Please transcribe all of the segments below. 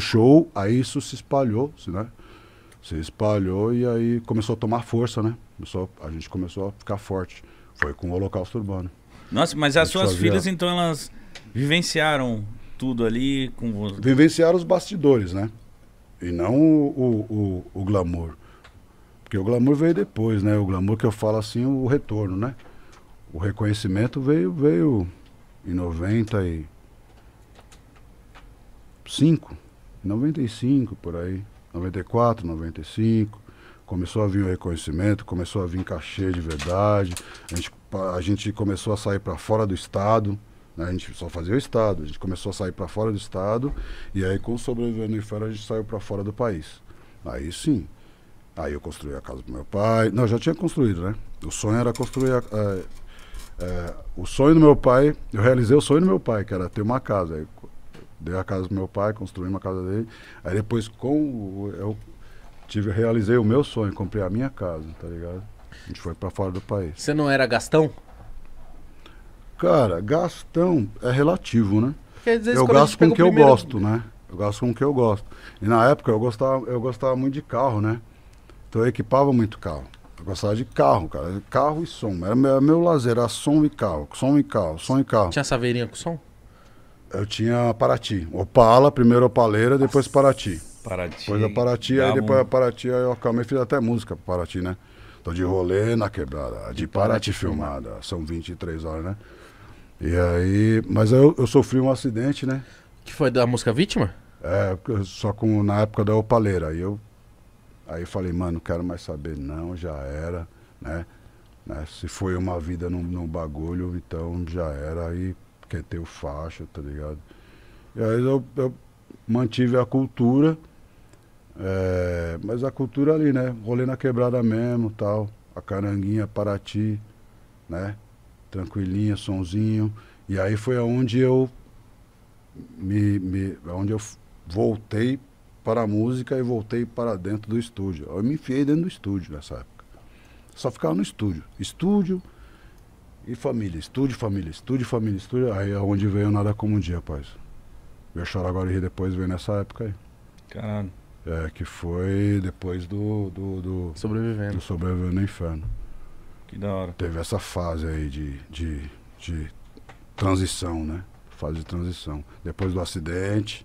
show, aí isso se espalhou, né? Se espalhou e aí começou a tomar força, né? Começou, a gente começou a ficar forte. Foi com o Holocausto Urbano. Nossa, mas as suas fazia... filhas, então, elas vivenciaram tudo ali com você? Vivenciaram os bastidores, né? E não o, o, o, o glamour. Porque o glamour veio depois, né? O glamour que eu falo assim, o retorno, né? O reconhecimento veio, veio em 95. 95 por aí, 94, 95. Começou a vir o reconhecimento, começou a vir cachê de verdade. A gente, a gente começou a sair para fora do estado. Né? A gente só fazia o estado. A gente começou a sair para fora do estado. E aí, com o sobrevivendo em fera, a gente saiu para fora do país. Aí sim. Aí eu construí a casa pro meu pai. Não, já tinha construído, né? O sonho era construir a, é, é, o sonho do meu pai, eu realizei o sonho do meu pai, que era ter uma casa dei a casa do meu pai, construí uma casa dele. Aí depois com eu tive, realizei o meu sonho, comprei a minha casa, tá ligado? A gente foi para fora do país. Você não era Gastão? Cara, Gastão é relativo, né? Dizer, eu gasto com o que primeiro... eu gosto, né? Eu gasto com o que eu gosto. E na época eu gostava, eu gostava muito de carro, né? Então eu equipava muito carro. Eu gostava de carro, cara. Carro e som. Era meu, meu lazer, era som e carro, som e carro, som e carro. Tinha saveirinha com som? Eu tinha Paraty. Opala, primeiro Opaleira, depois Paraty. Paraty. Depois a é Paraty, aí depois a é Paraty, aí eu acalmei e fiz até música pra Paraty, né? Tô de rolê na quebrada, de Paraty filmada. São 23 horas, né? E aí. Mas eu, eu sofri um acidente, né? Que foi da música Vítima? É, só com, na época da Opaleira. Aí eu. Aí eu falei, mano, não quero mais saber, não, já era, né? né? Se foi uma vida num, num bagulho, então já era. Aí quer ter o faixa, tá ligado? E aí eu, eu mantive a cultura, é, mas a cultura ali, né? Rolê na quebrada mesmo, tal. A caranguinha, Paraty, né? Tranquilinha, sonzinho. E aí foi aonde eu me, me onde eu voltei para a música e voltei para dentro do estúdio. Eu me enfiei dentro do estúdio nessa época. Só ficava no estúdio. Estúdio, e família, estude, família, estude, família, estude. Aí é onde veio nada como um dia, rapaz. Eu choro agora e depois, veio nessa época aí. Caralho. É, que foi depois do. do, do sobrevivendo. Do sobrevivendo no inferno. Que da hora. Teve essa fase aí de, de, de transição, né? Fase de transição. Depois do acidente,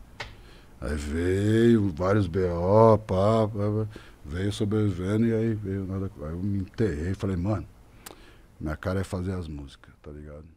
aí veio vários BO, pá, pá, pá veio sobrevivendo e aí veio nada. Aí eu me enterrei e falei, mano. Minha cara é fazer as músicas, tá ligado?